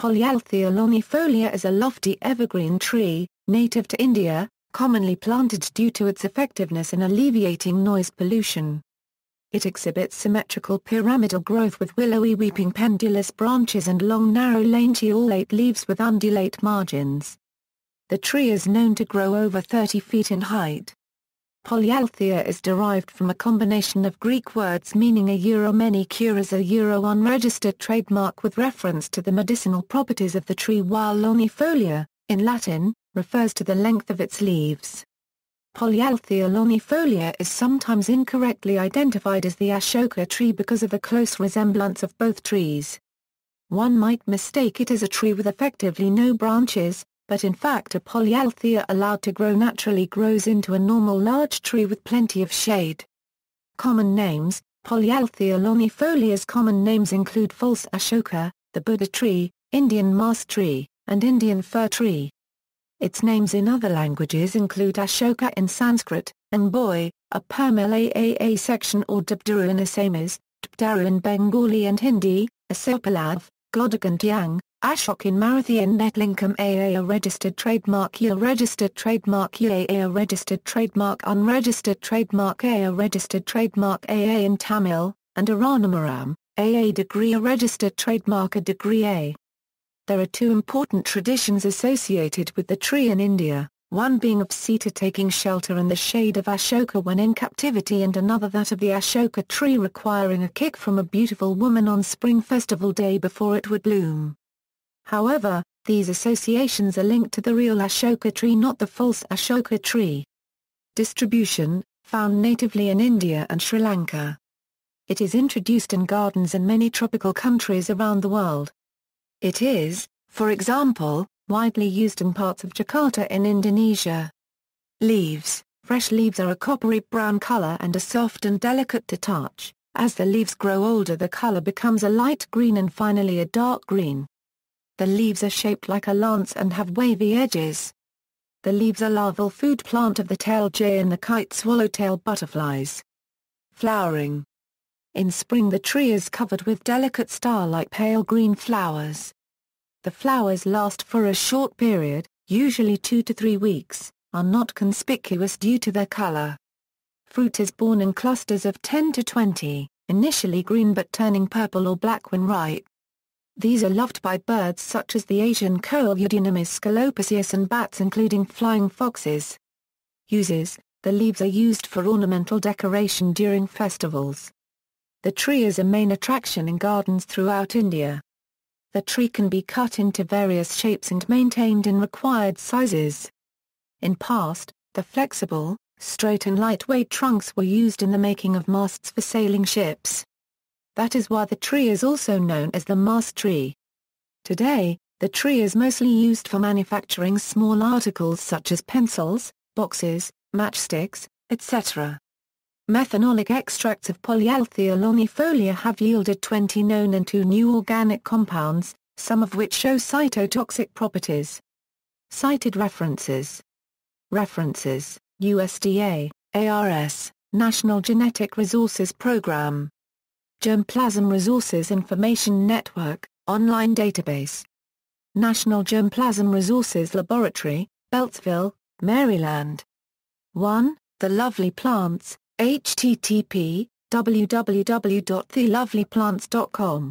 Polyalthea longifolia is a lofty evergreen tree, native to India, commonly planted due to its effectiveness in alleviating noise pollution. It exhibits symmetrical pyramidal growth with willowy weeping pendulous branches and long narrow lanceolate leaves with undulate margins. The tree is known to grow over 30 feet in height. Polyalthea is derived from a combination of Greek words meaning a euro many cures a euro unregistered trademark with reference to the medicinal properties of the tree while lonifolia, in Latin, refers to the length of its leaves. Polyalthea lonifolia is sometimes incorrectly identified as the Ashoka tree because of the close resemblance of both trees. One might mistake it as a tree with effectively no branches, but in fact a polyalthea allowed to grow naturally grows into a normal large tree with plenty of shade. Common names Polyalthea lonifolia's common names include false ashoka, the Buddha tree, Indian mast tree, and Indian fir tree. Its names in other languages include Ashoka in Sanskrit, and Boy, a Permalaa section or Dabdara in Assamese, Dabdara in Bengali and Hindi, Asopalav, Glodok and Yang, Ashoka in Marathi and Netlinkum AAA registered trademark UA registered trademark UAA registered trademark unregistered trademark AA registered trademark AA in Tamil, and Aranamaram, AA degree a registered trademark a degree A. There are two important traditions associated with the tree in India, one being of Sita taking shelter in the shade of Ashoka when in captivity and another that of the Ashoka tree requiring a kick from a beautiful woman on spring festival day before it would bloom. However, these associations are linked to the real Ashoka tree not the false Ashoka tree. Distribution, found natively in India and Sri Lanka. It is introduced in gardens in many tropical countries around the world. It is, for example, widely used in parts of Jakarta in Indonesia. Leaves Fresh leaves are a coppery brown color and are soft and delicate to touch. As the leaves grow older the color becomes a light green and finally a dark green. The leaves are shaped like a lance and have wavy edges. The leaves are larval food plant of the tailjay and the kite swallowtail butterflies. Flowering In spring the tree is covered with delicate star-like pale green flowers. The flowers last for a short period, usually two to three weeks, are not conspicuous due to their color. Fruit is borne in clusters of 10 to 20, initially green but turning purple or black when ripe. These are loved by birds such as the Asian coal Eudynomys scolopaceus and bats including flying foxes. Uses, the leaves are used for ornamental decoration during festivals. The tree is a main attraction in gardens throughout India. The tree can be cut into various shapes and maintained in required sizes. In past, the flexible, straight and lightweight trunks were used in the making of masts for sailing ships that is why the tree is also known as the mast tree. Today, the tree is mostly used for manufacturing small articles such as pencils, boxes, matchsticks, etc. Methanolic extracts of polyalthyolonifolia have yielded 20 known and 2 new organic compounds, some of which show cytotoxic properties. Cited references References, USDA, ARS, National Genetic Resources Program Germplasm Resources Information Network, online database. National Germplasm Resources Laboratory, Beltsville, Maryland. 1. The Lovely Plants, http www.thelovelyplants.com